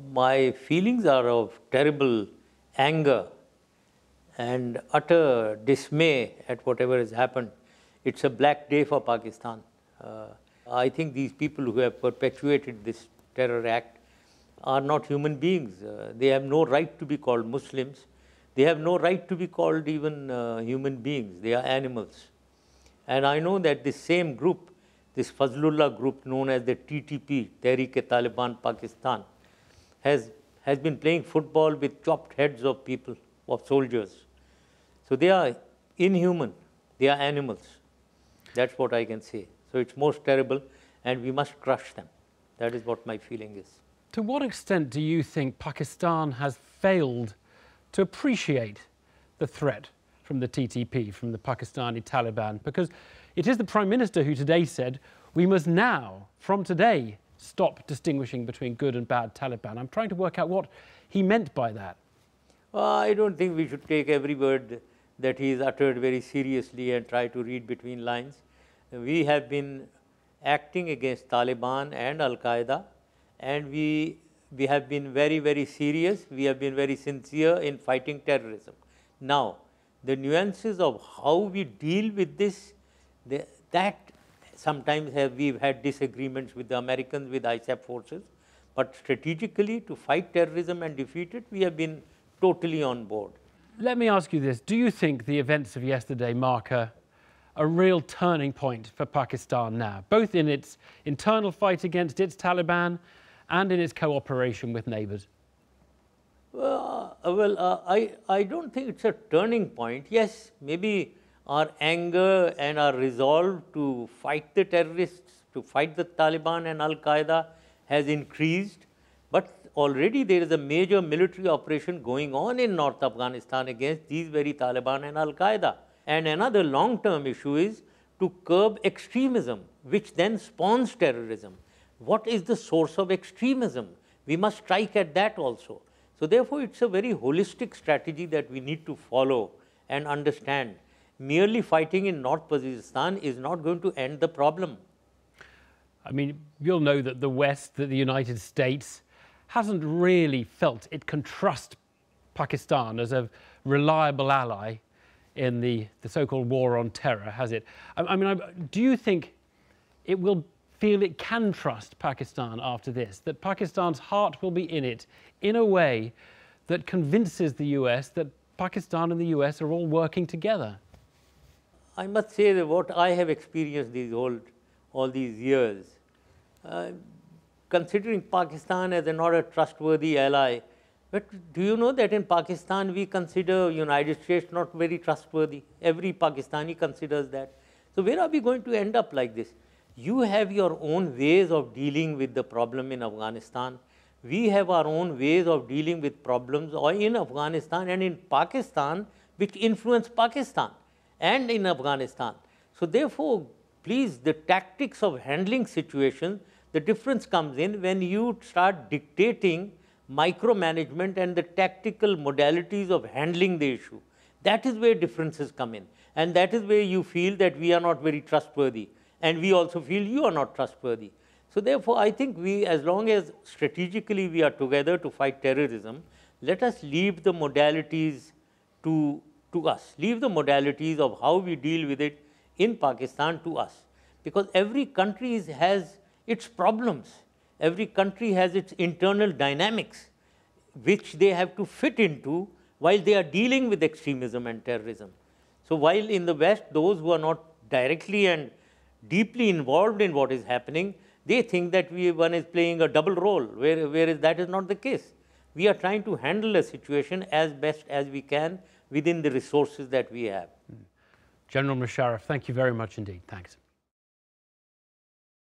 my feelings are of terrible anger and utter dismay at whatever has happened. It's a black day for Pakistan. Uh, I think these people who have perpetuated this terror act are not human beings. Uh, they have no right to be called Muslims. They have no right to be called even uh, human beings. They are animals. And I know that this same group, this Fazlullah group known as the TTP, Tehreek-e-Taliban Pakistan, has, has been playing football with chopped heads of people, of soldiers. So they are inhuman, they are animals. That's what I can say. So it's most terrible and we must crush them. That is what my feeling is. To what extent do you think Pakistan has failed to appreciate the threat from the TTP, from the Pakistani Taliban? Because it is the Prime Minister who today said, we must now, from today, stop distinguishing between good and bad Taliban. I'm trying to work out what he meant by that. Well, I don't think we should take every word that he has uttered very seriously and try to read between lines. We have been acting against Taliban and Al Qaeda, and we we have been very, very serious, we have been very sincere in fighting terrorism. Now, the nuances of how we deal with this, the, that sometimes have, we've had disagreements with the Americans, with ISAF forces, but strategically to fight terrorism and defeat it, we have been totally on board. Let me ask you this. Do you think the events of yesterday mark a, a real turning point for Pakistan now, both in its internal fight against its Taliban and in its cooperation with neighbours? Uh, well, uh, I, I don't think it's a turning point. Yes, maybe our anger and our resolve to fight the terrorists, to fight the Taliban and Al Qaeda has increased. But already there is a major military operation going on in North Afghanistan against these very Taliban and Al Qaeda. And another long term issue is to curb extremism, which then spawns terrorism. What is the source of extremism? We must strike at that also. So, therefore, it is a very holistic strategy that we need to follow and understand merely fighting in North Pakistan is not going to end the problem. I mean, you'll know that the West, that the United States, hasn't really felt it can trust Pakistan as a reliable ally in the, the so-called war on terror, has it? I, I mean, I, do you think it will feel it can trust Pakistan after this, that Pakistan's heart will be in it in a way that convinces the US that Pakistan and the US are all working together? I must say that what I have experienced these old, all these years, uh, considering Pakistan as not a trustworthy ally, but do you know that in Pakistan we consider United States not very trustworthy? Every Pakistani considers that. So where are we going to end up like this? You have your own ways of dealing with the problem in Afghanistan. We have our own ways of dealing with problems or in Afghanistan and in Pakistan, which influence Pakistan and in Afghanistan. So, therefore, please the tactics of handling situations, the difference comes in when you start dictating micromanagement and the tactical modalities of handling the issue. That is where differences come in and that is where you feel that we are not very trustworthy and we also feel you are not trustworthy. So, therefore, I think we as long as strategically we are together to fight terrorism, let us leave the modalities to to us. Leave the modalities of how we deal with it in Pakistan to us because every country has its problems. Every country has its internal dynamics which they have to fit into while they are dealing with extremism and terrorism. So, while in the West, those who are not directly and deeply involved in what is happening, they think that we, one is playing a double role, whereas that is not the case. We are trying to handle a situation as best as we can within the resources that we have. Hmm. General Musharraf, thank you very much indeed. Thanks.